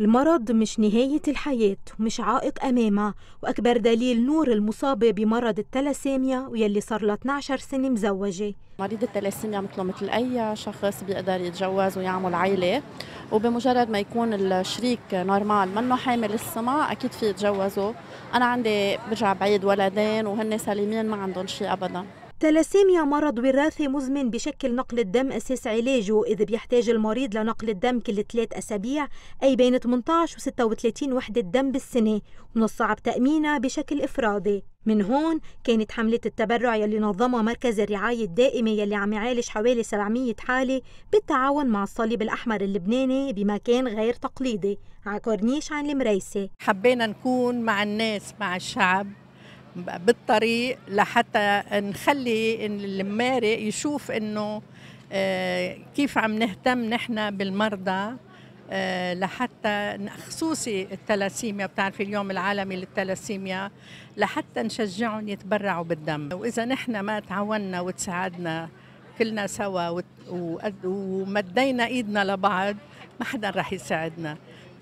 المرض مش نهاية الحياة ومش عائق أمامها وأكبر دليل نور المصابة بمرض التلاسيميا ويلي صار لها 12 سنة مزوجة مريض التلاسيميا مثله مثل أي شخص بيقدر يتجوز ويعمل عائلة وبمجرد ما يكون الشريك نورمال منه حامل السمع أكيد في يتجوزه أنا عندي برجع بعيد ولدين وهن سليمين ما عندهم شيء أبداً تلاسيميا مرض وراثي مزمن بشكل نقل الدم أساس علاجه إذا بيحتاج المريض لنقل الدم كل ثلاث أسابيع أي بين 18 و 36 وحدة دم بالسنة ومن الصعب تأمينها بشكل إفرادي من هون كانت حملة التبرع يلي نظمها مركز الرعاية الدائمة يلي عم يعالج حوالي 700 حالة بالتعاون مع الصليب الأحمر اللبناني بمكان غير تقليدي على كورنيش عن المريسة حبينا نكون مع الناس مع الشعب بالطريق لحتى نخلي المارق يشوف انه آه، كيف عم نهتم نحن بالمرضى آه، لحتى خصوصي التلاسيميا بتعرفي اليوم العالمي للتلاسيميا لحتى نشجعهم يتبرعوا بالدم واذا نحن ما تعاوننا وتساعدنا كلنا سوا ومدينا ايدنا لبعض ما حدا رح يساعدنا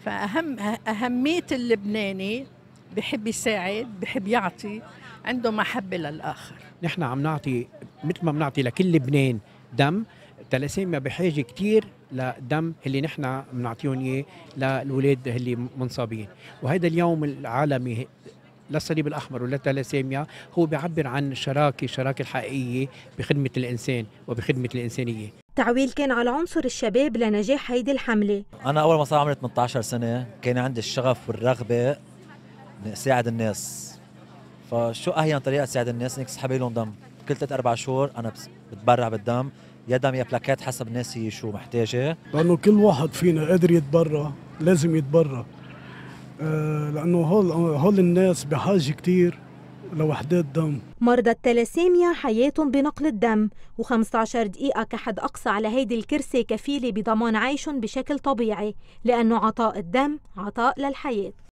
فاهم اهميه اللبناني بحب يساعد بحب يعطي عنده محبة للآخر نحن عم نعطي مثل ما بنعطي لكل لبنان دم تلاسيميا بحاجة كتير لدم اللي نحن بنعطيهم إياه للأولاد اللي منصابين وهذا اليوم العالمي للصليب الاحمر وللتلاسيميا هو بيعبر عن شراكه شراكه الحقيقيه بخدمه الانسان وبخدمه الانسانيه تعويل كان على عنصر الشباب لنجاح هيدي الحمله انا اول ما صار عمري 18 سنه كان عندي الشغف والرغبه نساعد الناس فشو اهين طريقه تساعد الناس انك تسحبي لهم دم كل ثلاث اربع شهور انا بتبرع بالدم يا دم يا بلاكات حسب الناس هي شو محتاجه لانه كل واحد فينا قادر يتبرع لازم يتبرع آه لانه هول هول الناس بحاجه كثير لوحدات دم مرضى التلاسيميا حياتهم بنقل الدم و15 دقيقة كحد أقصى على هيدي الكرسي كفيلة بضمان عيشهم بشكل طبيعي لأنه عطاء الدم عطاء للحياة